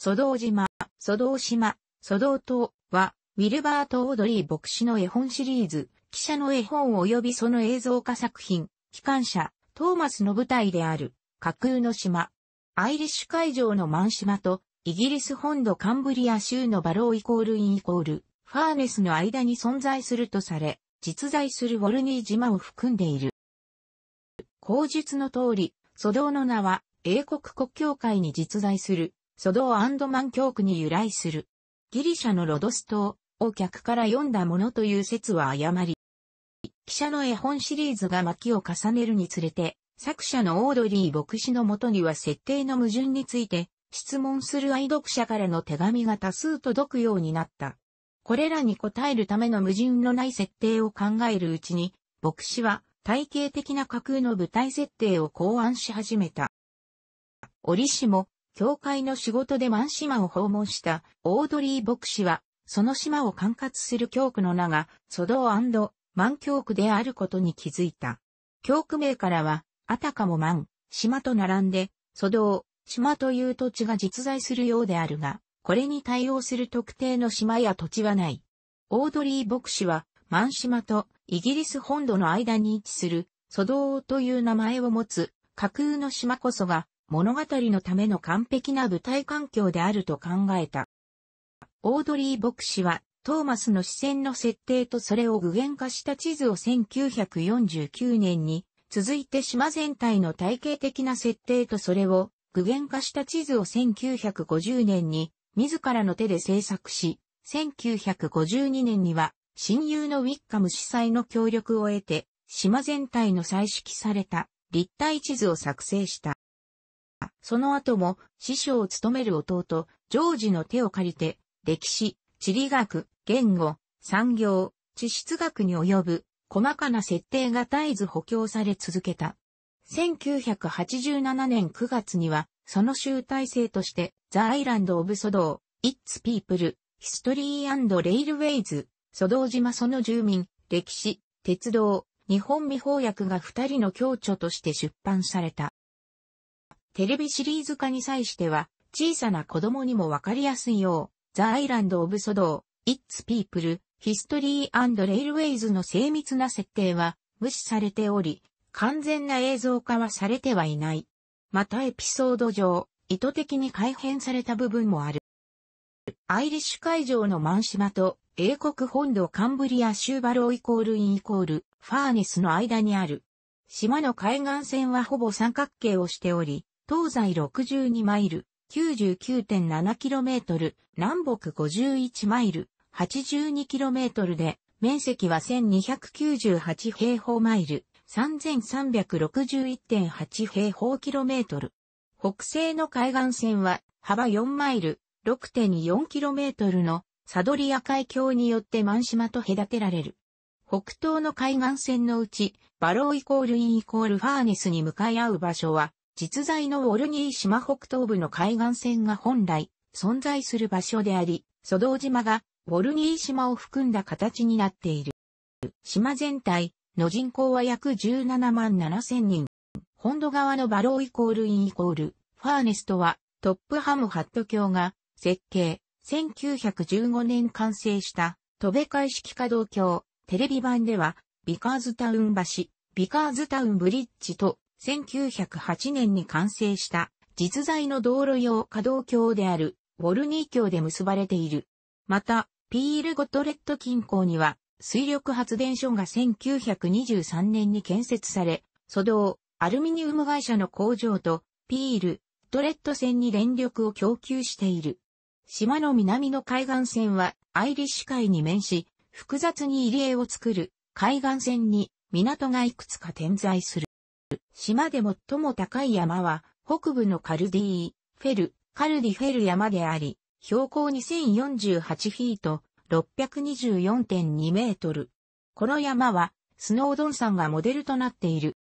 ソドウ島、ソドウ島、ソドウ島は、ウィルバート・オードリー牧師の絵本シリーズ、記者の絵本及びその映像化作品、機関車、トーマスの舞台である、架空の島。アイリッシュ海上のマン島と、イギリス本土カンブリア州のバローイコールインイコール、ファーネスの間に存在するとされ、実在するウォルニー島を含んでいる。口述の通り、ソドウの名は、英国国教会に実在するソドーアンドマン教区に由来する。ギリシャのロドス島を客から読んだものという説は誤り。記者の絵本シリーズが巻を重ねるにつれて、作者のオードリー牧師のもとには設定の矛盾について、質問する愛読者からの手紙が多数届くようになった。これらに答えるための矛盾のない設定を考えるうちに、牧師は体系的な架空の舞台設定を考案し始めた。折しも、教会の仕事で満島を訪問したオードリー牧師は、その島を管轄する教区の名が、ソドー満教区であることに気づいた。教区名からは、あたかも満、島と並んで、ソドー、島という土地が実在するようであるが、これに対応する特定の島や土地はない。オードリー牧師は、満島とイギリス本土の間に位置する、ソドーという名前を持つ、架空の島こそが、物語のための完璧な舞台環境であると考えた。オードリー牧師は、トーマスの視線の設定とそれを具現化した地図を1949年に、続いて島全体の体系的な設定とそれを具現化した地図を1950年に自らの手で制作し、1952年には親友のウィッカム司祭の協力を得て、島全体の再識された立体地図を作成した。その後も師匠を務める弟、ジョージの手を借りて、歴史、地理学、言語、産業、地質学に及ぶ細かな設定が絶えず補強され続けた。1987年9月には、その集大成として、ザ・アイランド・オブ・ソドー、It's People、History and Railways、ソドー島その住民、歴史、鉄道、日本未法薬が二人の共著として出版された。テレビシリーズ化に際しては、小さな子供にもわかりやすいよう、ザ・アイランド・オブ・ソドー、It's People、History and Railways の精密な設定は無視されており、完全な映像化はされてはいない。またエピソード上、意図的に改変された部分もある。アイリッシュ会場のマン島と英国本土カンブリア州バローイコールインイコールファーネスの間にある。島の海岸線はほぼ三角形をしており、東西62マイル、99.7km、南北51マイル、82km で、面積は1298平方マイル、3361.8平方キロメートル。北西の海岸線は幅4マイル、6.4キロメートルのサドリア海峡によって満島と隔てられる。北東の海岸線のうち、バローイコールインイコールファーネスに向かい合う場所は、実在のウォルニー島北東部の海岸線が本来存在する場所であり、ド道島がウォルニー島を含んだ形になっている。島全体の人口は約17万7千人。本土側のバローイコールインイコール、ファーネストはトップハムハット橋が設計、1915年完成した、戸部会式稼働橋、テレビ版では、ビカーズタウン橋、ビカーズタウンブリッジと1908年に完成した実在の道路用可動橋であるウォルニー橋で結ばれている。また、ピールゴトレット近郊には水力発電所が1923年に建設され、ド道、アルミニウム会社の工場とピール、トレット線に電力を供給している。島の南の海岸線はアイリッシュ海に面し、複雑に入り江を作る海岸線に港がいくつか点在する。島で最も高い山は、北部のカルディー、フェル、カルディフェル山であり、標高2048フィート、624.2メートル。この山は、スノードン山がモデルとなっている。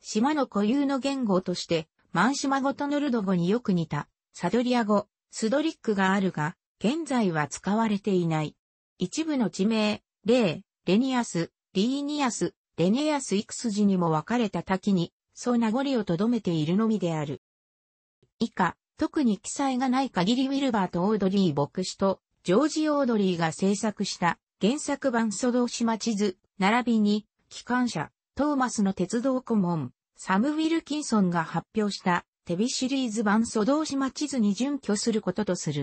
島の固有の言語として、マンシマ語とノルド語によく似た、サドリア語、スドリックがあるが、現在は使われていない。一部の地名、レー、レニアス、リーニアス、レネアスス筋にも分かれた滝に、そう名残をとどめているのみである。以下、特に記載がない限りウィルバーとオードリー牧師と、ジョージ・オードリーが制作した原作版ーシ島地図、並びに、機関車、トーマスの鉄道顧問、サム・ウィルキンソンが発表したテビシリーズ版ーシ島地図に準拠することとする。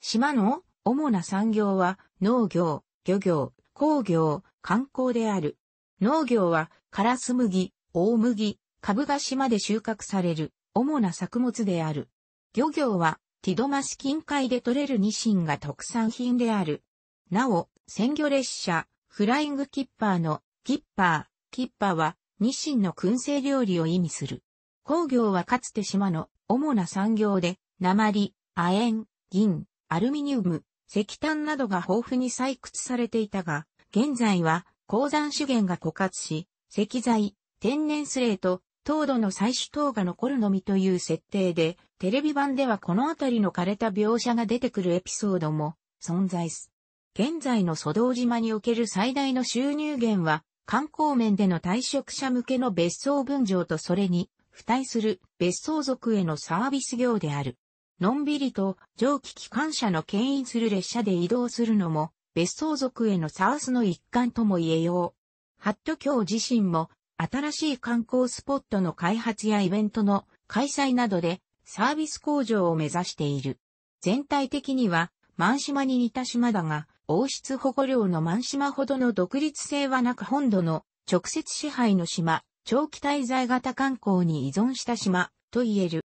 島の主な産業は農業、漁業、工業、観光である。農業は、カラス麦、大麦、株が島で収穫される、主な作物である。漁業は、ティドマス近海で採れるニシンが特産品である。なお、鮮魚列車、フライングキッパーの、キッパー、キッパーは、ニシンの燻製料理を意味する。工業はかつて島の主な産業で、鉛、亜鉛、銀、アルミニウム、石炭などが豊富に採掘されていたが、現在は鉱山資源が枯渇し、石材、天然スレート、糖度の採取等が残るのみという設定で、テレビ版ではこのあたりの枯れた描写が出てくるエピソードも存在す。現在の蘇道島における最大の収入源は、観光面での退職者向けの別荘分譲とそれに、付帯する別荘族へのサービス業である。のんびりと蒸気機関車の牽引する列車で移動するのも、別荘族へのサースの一環とも言えよう。ハット教自身も、新しい観光スポットの開発やイベントの開催などで、サービス向上を目指している。全体的には、満島に似た島だが、王室保護領の満島ほどの独立性はなく本土の直接支配の島、長期滞在型観光に依存した島と言える。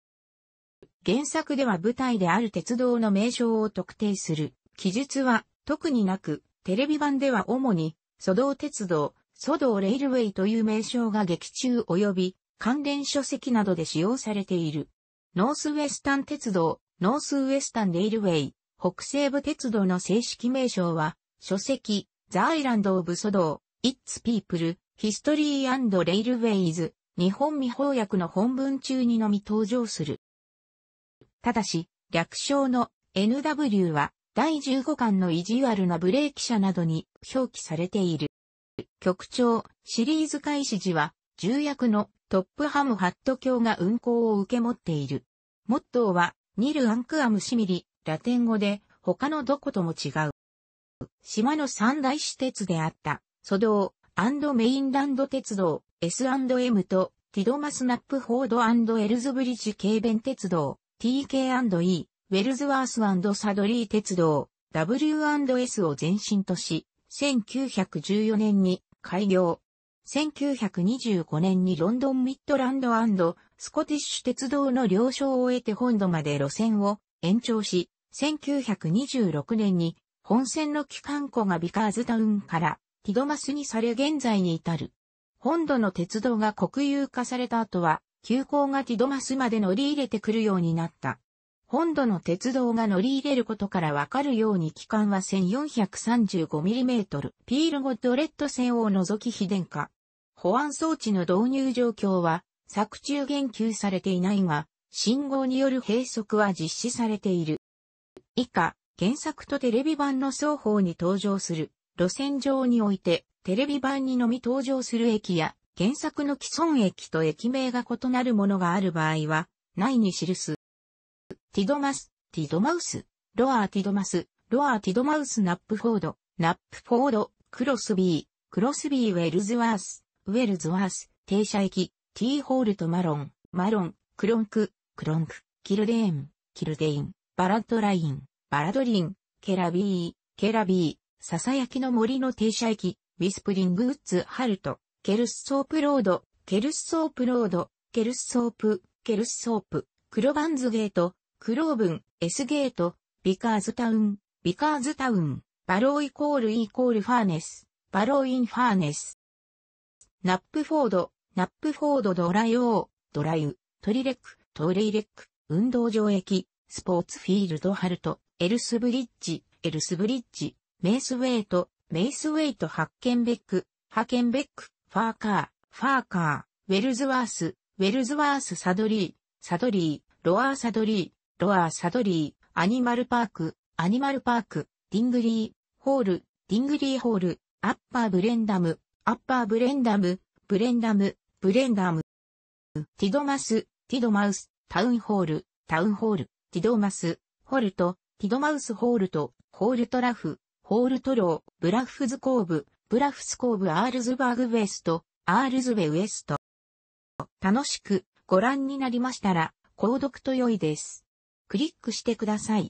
原作では舞台である鉄道の名称を特定する記述は特になく、テレビ版では主に、ド道鉄道、ド道レイルウェイという名称が劇中及び、関連書籍などで使用されている。ノースウェスタン鉄道、ノースウェスタンレイルウェイ、北西部鉄道の正式名称は、書籍、ザアイランド・オブ・ソドー、イッツピープル、ヒストリーレイルウェイズ、日本未翻訳の本文中にのみ登場する。ただし、略称の NW は第15巻の意地悪なブレーキ車などに表記されている。局長、シリーズ開始時は、重役のトップハムハット卿が運行を受け持っている。モットーは、ニルアンクアムシミリ、ラテン語で、他のどことも違う。島の三大私鉄であった、ソドーメインランド鉄道、S&M と、ティドマスナップフォードエルズブリッジ軽便鉄道、TK&E、ウェルズワースサドリー鉄道 W&S を前身とし、1914年に開業。1925年にロンドンミッドランドスコティッシュ鉄道の了承を得て本土まで路線を延長し、1926年に本線の機関庫がビカーズタウンからティドマスにされ現在に至る。本土の鉄道が国有化された後は、急行がティドマスまで乗り入れてくるようになった。本土の鉄道が乗り入れることからわかるように機関は 1435mm ピールゴッドレッド線を除き非電化。保安装置の導入状況は作中言及されていないが、信号による閉塞は実施されている。以下、原作とテレビ版の双方に登場する路線上においてテレビ版にのみ登場する駅や原作の既存駅と駅名が異なるものがある場合は、ないに記す。ティドマス、ティドマウス、ロアーティドマス、ロアーティドマウスナップフォード、ナップフォード、クロスビー、クロスビーウェルズワース、ウェルズワース、停車駅、ティーホールとマロン、マロン、クロンク、クロンク、キルデーン、キルデイン、バラッドライン、バラドリン、ケラビー、ケラビー、ささやきの森の停車駅、ウィスプリングウッズハルト、ケルスソープロード、ケルスソープロード、ケルスソープ、ケルスソープ、クロバンズゲート、クローブン、S ゲート、ビカーズタウン、ビカーズタウン、バローイコールイコールファーネス、バローインファーネス。ナップフォード、ナップフォードドライオー、ドライウ、トリレック、トレイレック、運動場駅、スポーツフィールドハルト、エルスブリッジ、エルスブリッジ、メイスウェイト、メイスウェイトハッケンベック、ハケンベック、ファーカー、ファーカー、ウェルズワース、ウェルズワースサドリー、サドリー、ロアーサドリー、ロアー・サドリー、アニマルパーク、アニマルパーク、ディングリー、ホール、ディングリーホール、アッパーブレンダム、アッパーブレンダム、ブレンダム、ブレンダム。ティドマス、ティドマウス、タウンホール、タウンホール、ティドマス、ホルト、ティドマウスホールト、ホールトラフ、ホールトロー、ブラフズコーブ、ブラフスコーブアールズバーグウエスト、アールズウェウエスト。楽しくご覧になりましたら、購読と良いです。クリックしてください。